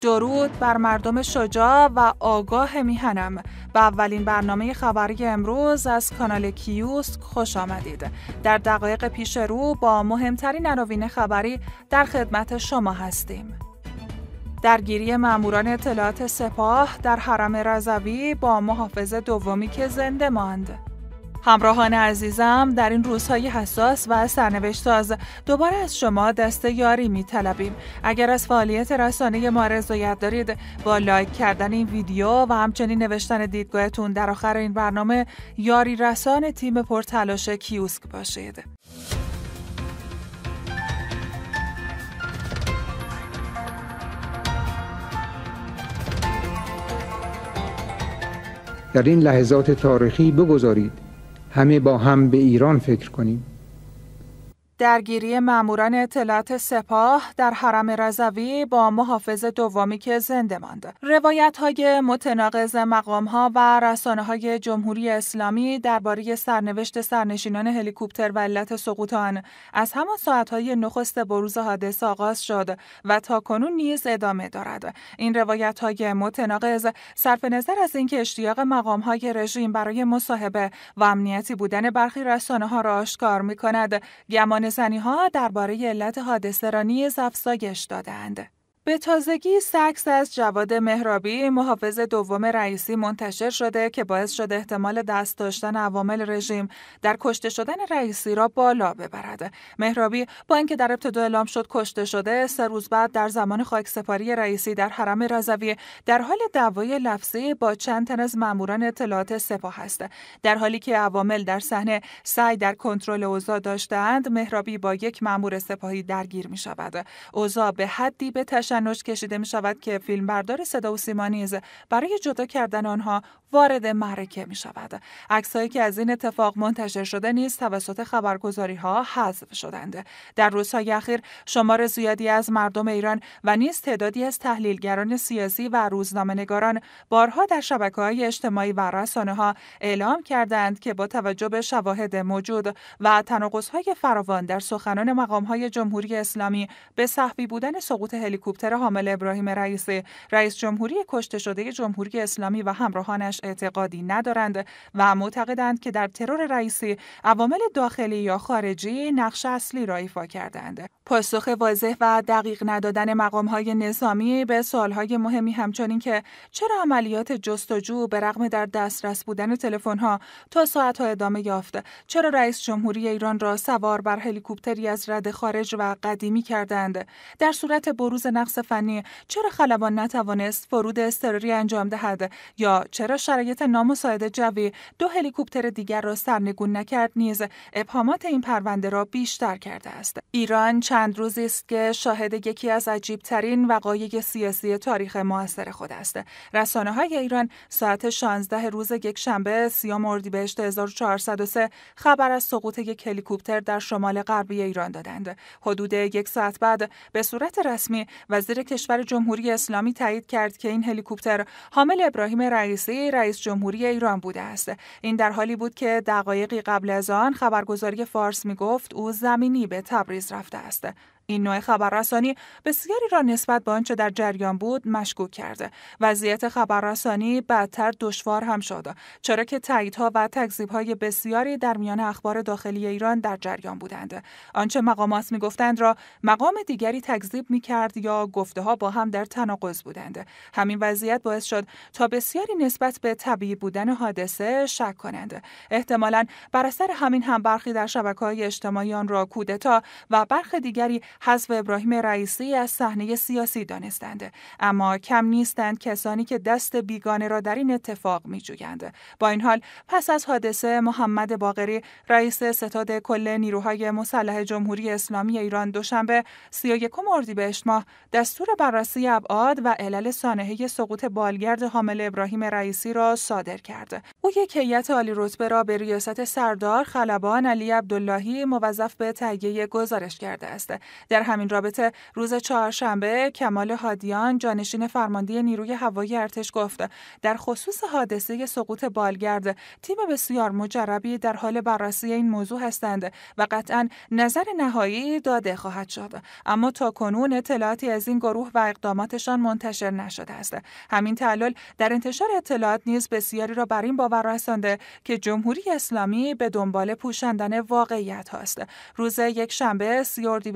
درود بر مردم شجاع و آگاه میهنم به اولین برنامه خبری امروز از کانال کیوسک خوش آمدید. در دقایق پیش رو با مهمترین عناوین خبری در خدمت شما هستیم. درگیری ماموران اطلاعات سپاه در حرم رضوی با محافظ دومی که زنده ماند. همراهان عزیزم در این روزهای حساس و سرنوشت دوباره از شما دست یاری می طلبیم. اگر از فعالیت رسانه ما رضایت دارید با لایک کردن این ویدیو و همچنین نوشتن دیدگاهتون در آخر این برنامه یاری رسان تیم پرتلاش کیوسک باشید. در این لحظات تاریخی بگذارید همه با هم به ایران فکر کنیم درگیری ماموران اطلاعات سپاه در حرم رضوی با محافظ دومی که زنده ماند. روایت های متناقض مقام ها و رسانه های جمهوری اسلامی درباره سرنوشت سرنشینان هلیکوپتر و علت سقوط از همان ساعت های نخست بروز حادثه آغاز شد و تا کنون نیز ادامه دارد. این روایت های متناقض صرف نظر از اینکه اشتیاق مقام های رژیم برای مصاحبه و امنیتی بودن برخی رسانه ها را آشکار می کند گمان خانهسنی ها درباره علت حادثه را نیز افزایش دادند. به تازگی سکس از جواد مهرابی محافظ دوم رئیسی منتشر شده که باعث شده احتمال دست داشتن عوامل رژیم در کشته شدن رئیسی را بالا ببرد. مهرابی با اینکه در ابتدا اعلام شد کشته شده، سه روز بعد در زمان خاکسپاری رئیسی در حرم رضوی در حال دعوای لفظی با چند تن از ماموران اطلاعات سپاه است. در حالی که عوامل در صحنه سعی در کنترل اوضاع داشتهاند مهرابی با یک مامور سپاهی درگیر می شود. اوضاع به حدی به تنش کشیده می شود که فیلمبردار صدا و سیما نیز برای جدا کردن آنها وارد معرکه می شود. عکسهایی که از این اتفاق منتشر شده نیز توسط خبرگزاری ها حذف شدند. در روزهای اخیر شمار زیادی از مردم ایران و نیز تعدادی از تحلیلگران سیاسی و نگاران بارها در شبکه های اجتماعی و رسانه ها اعلام کردند که با توجه به شواهد موجود و تناقض های فراوان در سخنان مقام های جمهوری اسلامی به صحفی بودن سقوط هلیکوپتر خاطر حامل ابراهیم رئیسی رئیس جمهوری کشته شده جمهوری اسلامی و همراهانش اعتقادی ندارند و معتقدند که در ترور رئیسی عوامل داخلی یا خارجی نقش اصلی را ایفا کردند پاسخ واضح و دقیق ندادن های نظامی به های مهمی همچنین که چرا عملیات جستجو به رغم در دسترس بودن ها تا ها ادامه یافت چرا رئیس جمهوری ایران را سوار بر هلیکوپتری از رد خارج و قدیمی کردند در صورت بروز نقص فنی چرا خلبان نتوانست فرود اضطراری انجام دهد یا چرا شرایط نامساعد جوی دو هلیکوپتر دیگر را سرنگون نکرد نیز ابهامات این پرونده را بیشتر کرده است ایران چند روزی است که شاهد یکی از عجیبترین وقایع سیاسی تاریخ معاصر خود است رسانه های ایران ساعت 16 روز یک شنبه مردی اردیبهشت 1403 خبر از سقوط یک هلیکوپتر در شمال غربی ایران دادند حدود یک ساعت بعد به صورت رسمی و وزیر کشور جمهوری اسلامی تایید کرد که این هلیکوپتر حامل ابراهیم رئیسی رئیس جمهوری ایران بوده است این در حالی بود که دقایقی قبل از آن خبرگزاری فارس می گفت او زمینی به تبریز رفته است این نوع خبررسانی بسیاری را نسبت به آنچه در جریان بود مشکوک کرده وضعیت خبررسانی بدتر دشوار هم شده چرا که تاییدها و های بسیاری در میان اخبار داخلی ایران در جریان بودند آنچه مقامات میگفتند را مقام دیگری تکذیب میکرد یا گفته ها با هم در تناقض بودند همین وضعیت باعث شد تا بسیاری نسبت به طبیعی بودن حادثه شک کنند احتمالا بر اثر همین هم برخی در شبکه‌های اجتماعی آن را کودتا و برخی دیگری حذف ابراهیم رئیسی از صحنه سیاسی دانستند اما کم نیستند کسانی که دست بیگانه را در این اتفاق میجویند با این حال پس از حادثه محمد باقری رئیس ستاد کل نیروهای مسلح جمهوری اسلامی ایران دوشنبه 31 اردیبهشت ماه دستور بررسی ابعاد و علل سانحه سقوط بالگرد حامل ابراهیم رئیسی را صادر کرد او یک هیئت عالی رتبه را به ریاست سردار خلبان علی عبداللهی موظف به تهیه گزارش کرده است در همین رابطه روز چهارشنبه کمال هادیان جانشین فرمانده نیروی هوایی ارتش گفت در خصوص حادثه سقوط بالگرد تیم بسیار مجربی در حال بررسی این موضوع هستند و قطعا نظر نهایی داده خواهد شد اما تا کنون اطلاعاتی از این گروه و اقداماتشان منتشر نشده است همین تعلل در انتشار اطلاعات نیز بسیاری را بر این باور رسانده که جمهوری اسلامی به دنبال پوشاندن واقعیت هاست روز یک شنبه سیوردی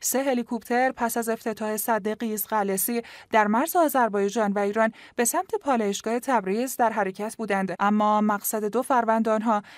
سه هلیکوپتر پس از افتتاح صد قیز قلسی در مرز آذربایجان و ایران به سمت پالایشگاه تبریز در حرکت بودند اما مقصد دو فروند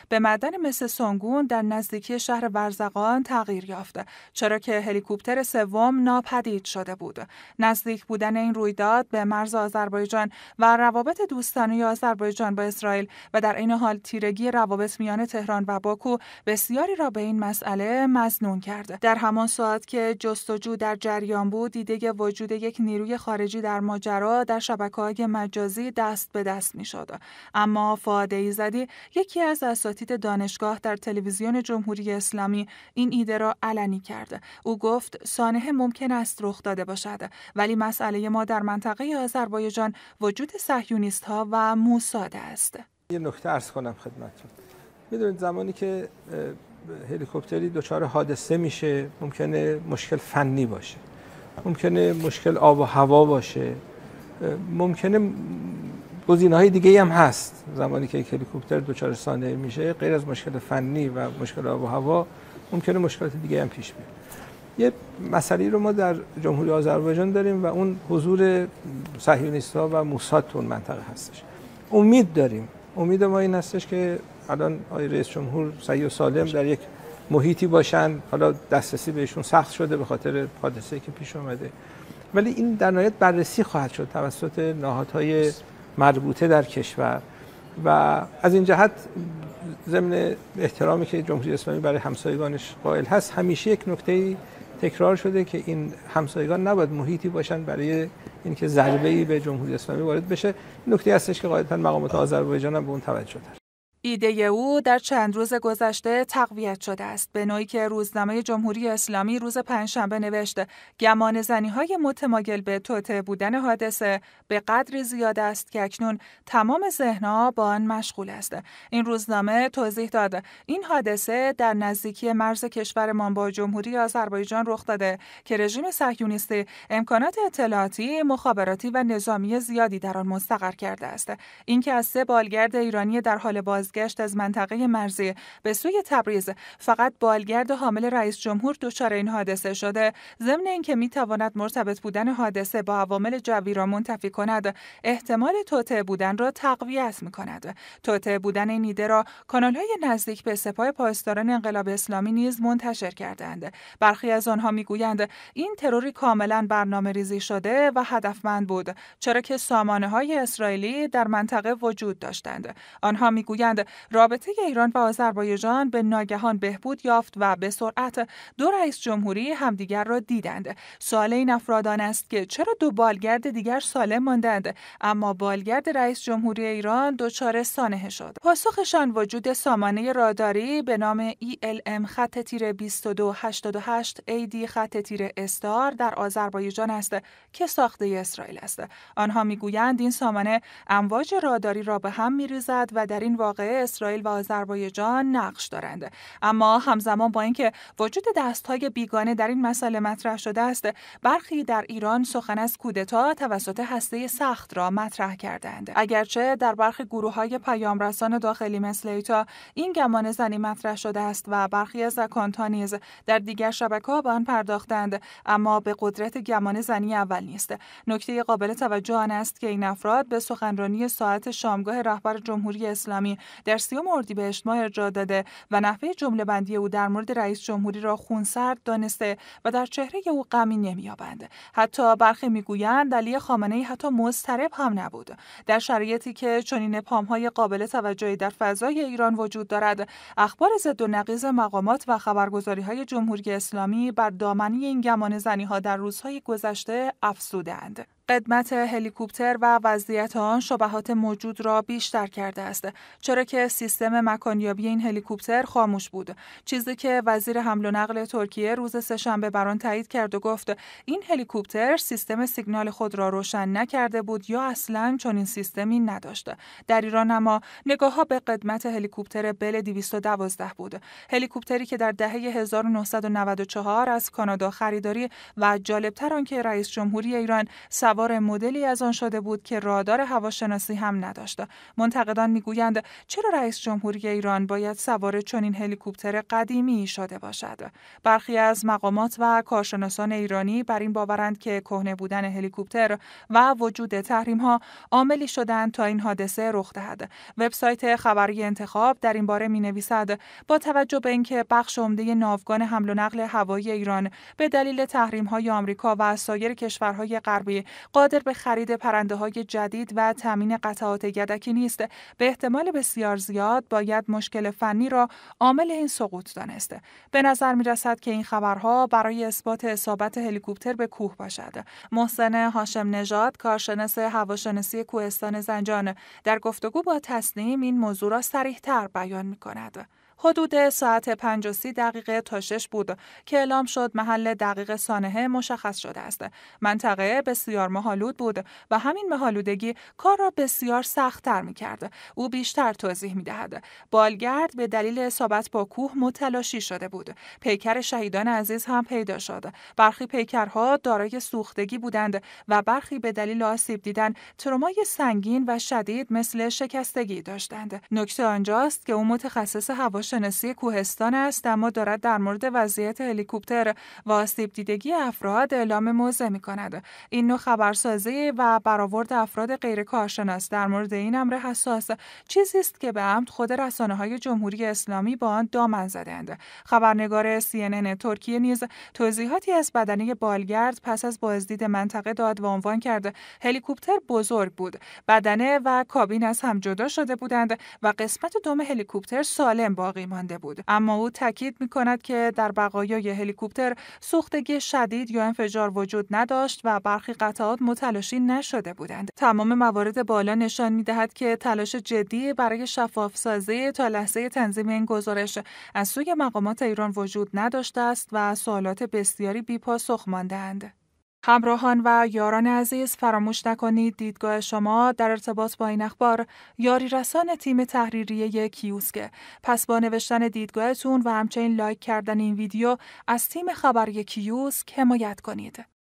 به معدن مس سونگون در نزدیکی شهر ورزقان تغییر یافت چرا که هلیکوپتر سوم ناپدید شده بود نزدیک بودن این رویداد به مرز آذربایجان و روابط دوستانه آذربایجان با اسرائیل و در این حال تیرگی روابط میان تهران و باکو بسیاری را به این مسئله مزنون کرد در همان ساعت که جستجو در جریان بود دیده وجود یک نیروی خارجی در ماجرا در شبکه های مجازی دست به دست می شد. اما فاده زدی یکی از اساتید دانشگاه در تلویزیون جمهوری اسلامی این ایده را علنی کرد. او گفت سانحه ممکن است رخ داده باشد ولی مسئله ما در منطقه آذربایجان وجود سحیونیست ها و موساد است. یه نکته ارز کنم خدمتون میدونید زمانی که هلیکوپتری دچار حادثه میشه ممکنه مشکل فنی باشه ممکنه مشکل آب و هوا باشه ممکنه گزینه های دیگه هم هست زمانی که یک هلیکوپتر دچار میشه غیر از مشکل فنی و مشکل آب و هوا ممکنه مشکلات دیگه هم پیش بیاد یه مسئله رو ما در جمهوری آذربایجان داریم و اون حضور صهیونیست‌ها و موساد تو منطقه هستش امید داریم امید ما این هستش که الان آقای رئیس جمهور سعی و سالم در یک محیطی باشن حالا دسترسی بهشون سخت شده به خاطر حادثه که پیش آمده ولی این در نهایت بررسی خواهد شد توسط نهادهای مربوطه در کشور و از این جهت ضمن احترامی که جمهوری اسلامی برای همسایگانش قائل هست همیشه یک نکته تکرار شده که این همسایگان نباید محیطی باشن برای اینکه ضربه ای به جمهوری اسلامی وارد بشه نکته هستش که قاعدتا مقامات بله. آذربایجان هم به اون توجه دارن ایده او در چند روز گذشته تقویت شده است به نوعی که روزنامه جمهوری اسلامی روز پنجشنبه نوشته گمان زنی های متمایل به توته بودن حادثه به قدری زیاد است که اکنون تمام ذهنها با آن مشغول است این روزنامه توضیح داد این حادثه در نزدیکی مرز کشورمان با جمهوری آذربایجان رخ داده که رژیم صهیونیستی امکانات اطلاعاتی مخابراتی و نظامی زیادی در آن مستقر کرده است اینکه از سه بالگرد ایرانی در حال باز بازگشت از منطقه مرزی به سوی تبریز فقط بالگرد حامل رئیس جمهور دچار این حادثه شده ضمن اینکه میتواند مرتبط بودن حادثه با عوامل جوی را منتفی کند احتمال توطعه بودن را تقویت می کند توطعه بودن این ایده را کانال های نزدیک به سپاه پاسداران انقلاب اسلامی نیز منتشر کردند برخی از آنها میگویند این تروری کاملا برنامه ریزی شده و هدفمند بود چرا که سامانه های اسرائیلی در منطقه وجود داشتند آنها میگویند رابطه ایران و آذربایجان به ناگهان بهبود یافت و به سرعت دو رئیس جمهوری همدیگر را دیدند. سوال این افراد است که چرا دو بالگرد دیگر سالم ماندند اما بالگرد رئیس جمهوری ایران دچار سانحه شد. پاسخشان وجود سامانه راداری به نام ELM خط تیر 2288 AD خط تیر استار در آذربایجان است که ساخته اسرائیل است. آنها میگویند این سامانه امواج راداری را به هم میریزد و در این واقعه اسرائیل و آذربایجان نقش دارند اما همزمان با اینکه وجود دستهای بیگانه در این مسئله مطرح شده است برخی در ایران سخن از کودتا توسط هسته سخت را مطرح کردند اگرچه در برخی گروه های پیامرسان داخلی مثل ایتا این گمان زنی مطرح شده است و برخی از اکانتها نیز در دیگر شبکه ها به آن پرداختند اما به قدرت گمان زنی اول نیست نکته قابل توجه آن است که این افراد به سخنرانی ساعت شامگاه رهبر جمهوری اسلامی در سیام به ماه ارجاع داده و نحوه جمله بندی او در مورد رئیس جمهوری را خونسرد دانسته و در چهره او غمی نمییابند حتی برخی میگویند علی خامنه ای حتی مضطرب هم نبود در شرایطی که چنین پامهای قابل توجهی در فضای ایران وجود دارد اخبار ضد و نقیض مقامات و خبرگزاری های جمهوری اسلامی بر دامنی این گمان زنی ها در روزهای گذشته افزودند قدمت هلیکوپتر و وضعیت آن شبهات موجود را بیشتر کرده است چرا که سیستم مکانیابی این هلیکوپتر خاموش بود چیزی که وزیر حمل و نقل ترکیه روز سهشنبه بر آن تایید کرد و گفت این هلیکوپتر سیستم سیگنال خود را روشن نکرده بود یا اصلا چنین سیستمی نداشت در ایران اما نگاه ها به قدمت هلیکوپتر بل 212 بود هلیکوپتری که در دهه 1994 از کانادا خریداری و جالبتر آنکه رئیس جمهوری ایران سوار مدلی از آن شده بود که رادار هواشناسی هم نداشت. منتقدان میگویند چرا رئیس جمهوری ایران باید سوار چنین هلیکوپتر قدیمی شده باشد؟ برخی از مقامات و کارشناسان ایرانی بر این باورند که کهنه بودن هلیکوپتر و وجود تحریم ها عاملی شدند تا این حادثه رخ دهد. وبسایت خبری انتخاب در این باره می نویسد با توجه به اینکه بخش عمده ناوگان حمل و نقل هوایی ایران به دلیل تحریم های آمریکا و سایر کشورهای غربی قادر به خرید پرنده های جدید و تامین قطعات یدکی نیست به احتمال بسیار زیاد باید مشکل فنی را عامل این سقوط دانسته به نظر می که این خبرها برای اثبات اصابت هلیکوپتر به کوه باشد محسن هاشم نژاد کارشناس هواشناسی کوهستان زنجان در گفتگو با تسنیم این موضوع را سریحتر بیان می کند. حدود ساعت 5 و دقیقه تا 6 بود که اعلام شد محل دقیق سانحه مشخص شده است. منطقه بسیار مهالود بود و همین مهالودگی کار را بسیار سختتر می کرد. او بیشتر توضیح می دهد. بالگرد به دلیل اصابت با کوه متلاشی شده بود. پیکر شهیدان عزیز هم پیدا شد. برخی پیکرها دارای سوختگی بودند و برخی به دلیل آسیب دیدن ترومای سنگین و شدید مثل شکستگی داشتند. نکته آنجاست که او متخصص هواش شناسی کوهستان است اما دارد در مورد وضعیت هلیکوپتر و آسیب دیدگی افراد اعلام موضع می کند. این نوع خبرسازی و برآورد افراد غیر کارشناس در مورد این امر حساس چیزی است که به عمد خود رسانه های جمهوری اسلامی با آن دامن زدند. خبرنگار CNN ترکیه نیز توضیحاتی از بدنه بالگرد پس از بازدید منطقه داد و عنوان کرد هلیکوپتر بزرگ بود. بدنه و کابین از هم جدا شده بودند و قسمت دوم هلیکوپتر سالم باقی باقی مانده بود اما او تاکید می که در بقایای هلیکوپتر سوختگی شدید یا انفجار وجود نداشت و برخی قطعات متلاشی نشده بودند تمام موارد بالا نشان می که تلاش جدی برای شفاف سازی تا لحظه تنظیم این گزارش از سوی مقامات ایران وجود نداشته است و سوالات بسیاری بیپاسخ ماندهاند همراهان و یاران عزیز فراموش نکنید دیدگاه شما در ارتباط با این اخبار یاری رسان تیم تحریریه کیوسکه. پس با نوشتن دیدگاهتون و همچنین لایک کردن این ویدیو از تیم خبری کیوسک حمایت کنید.